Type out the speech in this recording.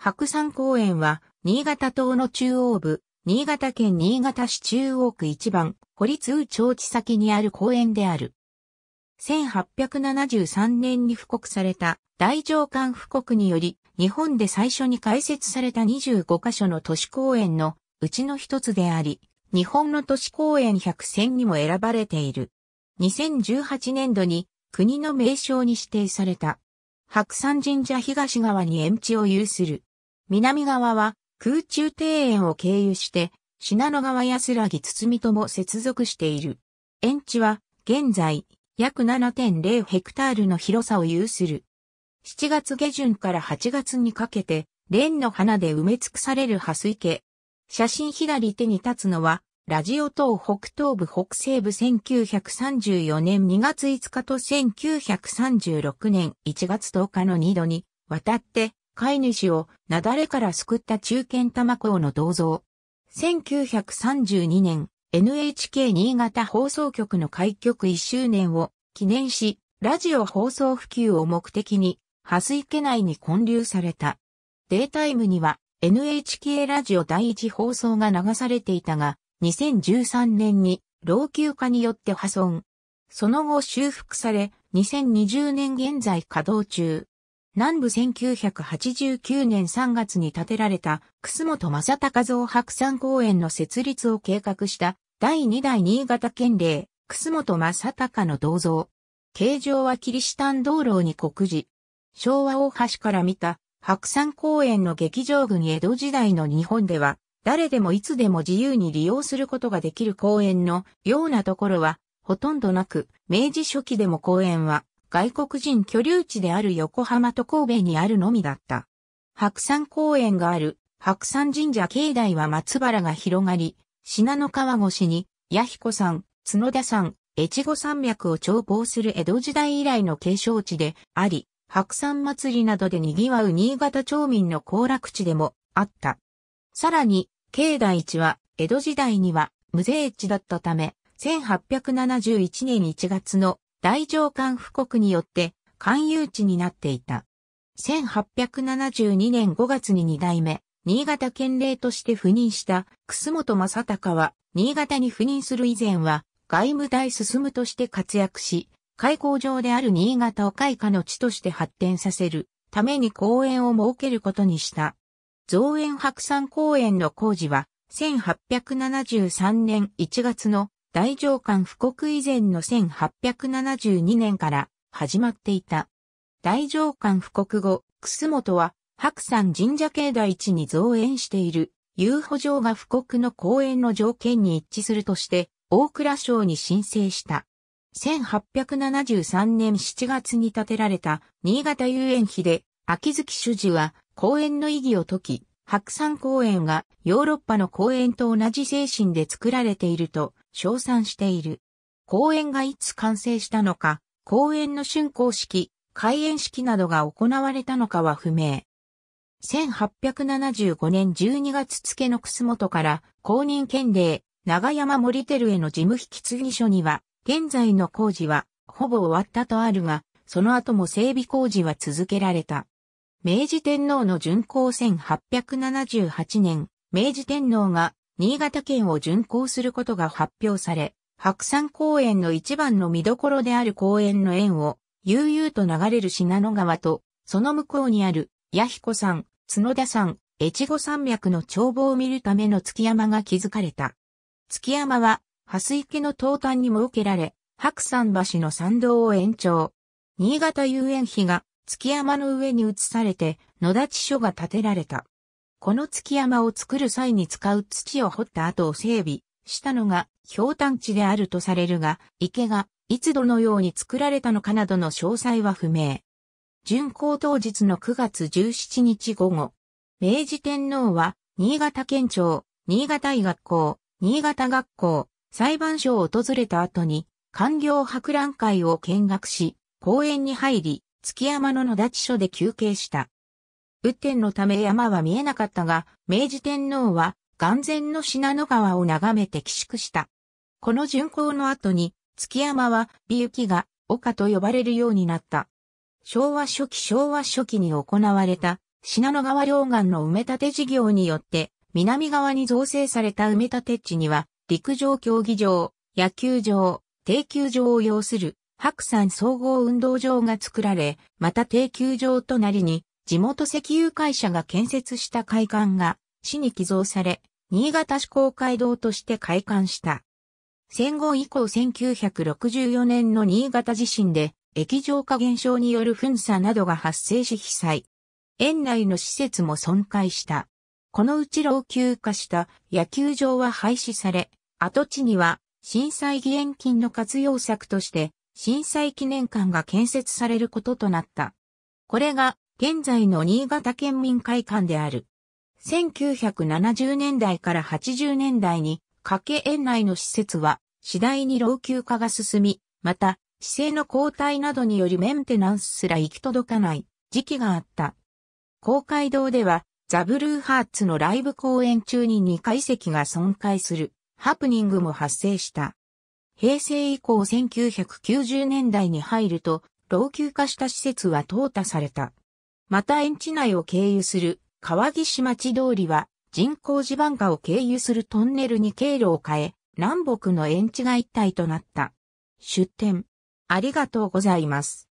白山公園は、新潟島の中央部、新潟県新潟市中央区一番、堀宇町地先にある公園である。1873年に布告された大上官布告により、日本で最初に開設された25カ所の都市公園のうちの一つであり、日本の都市公園100選にも選ばれている。2018年度に国の名称に指定された。白山神社東側に園地を有する。南側は空中庭園を経由して信濃川安らぎ堤とも接続している。園地は現在約7.0ヘクタールの広さを有する。7月下旬から8月にかけて、蓮の花で埋め尽くされる蓮池。写真左手に立つのは、ラジオ島北東部北西部1934年2月5日と1936年1月10日の2度に、渡って飼い主を雪崩から救った中堅玉子の銅像。1932年、NHK 新潟放送局の開局1周年を記念し、ラジオ放送普及を目的に、蓮池内に建立された。データイムには NHK ラジオ第一放送が流されていたが、2013年に老朽化によって破損。その後修復され、2020年現在稼働中。南部1989年3月に建てられた、楠本正隆像白山公園の設立を計画した、第2代新潟県令、楠本正隆の銅像。形状はキリシタン道路に告示。昭和大橋から見た、白山公園の劇場群江戸時代の日本では、誰でもいつでも自由に利用することができる公園のようなところは、ほとんどなく、明治初期でも公園は外国人居留地である横浜と神戸にあるのみだった。白山公園がある白山神社境内は松原が広がり、信濃川越しに、弥彦山、角田山、越後山脈を眺望する江戸時代以来の景勝地であり、白山祭りなどで賑わう新潟町民の行楽地でもあった。さらに、境内地は江戸時代には無税地だったため、1871年1月の大上官布告によって勧誘地になっていた。1872年5月に2代目、新潟県令として赴任した楠本正隆は、新潟に赴任する以前は、外務大進むとして活躍し、開港場である新潟を開花の地として発展させるために公園を設けることにした。造園白山公園の工事は、1873年1月の大上官布告以前の1872年から始まっていた。大上官布告後、楠本は白山神社境内地に造園している遊歩場が布告の公園の条件に一致するとして、大蔵省に申請した。1873年7月に建てられた新潟遊園碑で、秋月主事は公園の意義を解き、白山公園がヨーロッパの公園と同じ精神で作られていると称賛している。公園がいつ完成したのか、公園の竣工式、開園式などが行われたのかは不明。1875年12月付の楠本から公認県令長山森テルへの事務引き継ぎ書には、現在の工事はほぼ終わったとあるが、その後も整備工事は続けられた。明治天皇の巡行1878年、明治天皇が新潟県を巡行することが発表され、白山公園の一番の見どころである公園の園を、悠々と流れる信濃川と、その向こうにある、弥彦山、角田山、越後山脈の眺望を見るための月山が築かれた。月山は、蓮池の東端に設けられ、白山橋の参道を延長。新潟遊園碑が月山の上に移されて、野立所が建てられた。この築山を作る際に使う土を掘った後を整備したのが、氷炭地であるとされるが、池が、いつどのように作られたのかなどの詳細は不明。巡行当日の9月17日午後、明治天皇は、新潟県庁、新潟医学校、新潟学校、裁判所を訪れた後に、官業博覧会を見学し、公園に入り、月山の野立所で休憩した。雨天のため山は見えなかったが、明治天皇は、眼前の信濃川を眺めて寄宿した。この巡行の後に、月山は、美雪が、丘と呼ばれるようになった。昭和初期昭和初期に行われた、信濃川両岸の埋め立て事業によって、南側に造成された埋め立て地には、陸上競技場、野球場、定球場を要する、白山総合運動場が作られ、また定球場となりに、地元石油会社が建設した会館が市に寄贈され、新潟市公会堂として開館した。戦後以降1964年の新潟地震で液状化現象による噴砂などが発生し被災。園内の施設も損壊した。このうち老朽化した野球場は廃止され、跡地には震災義援金の活用策として震災記念館が建設されることとなった。これが現在の新潟県民会館である。1970年代から80年代に、家計園内の施設は、次第に老朽化が進み、また、姿勢の交代などによりメンテナンスすら行き届かない時期があった。公会堂では、ザブルーハーツのライブ公演中に2階席が損壊するハプニングも発生した。平成以降1990年代に入ると、老朽化した施設は淘汰された。また園地内を経由する川岸町通りは人工地盤化を経由するトンネルに経路を変え、南北の園地が一体となった。出展。ありがとうございます。